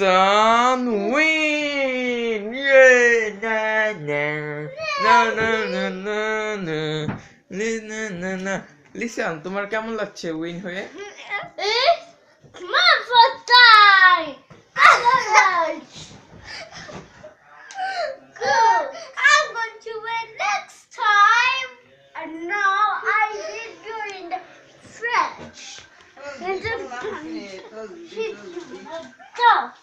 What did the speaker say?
Awesome win! Yeah, na na na na na na na na na. Listen, to কেমন লাগছে win হয়ে? My first time. Good. I'm going to win next time. And now I the French. the French.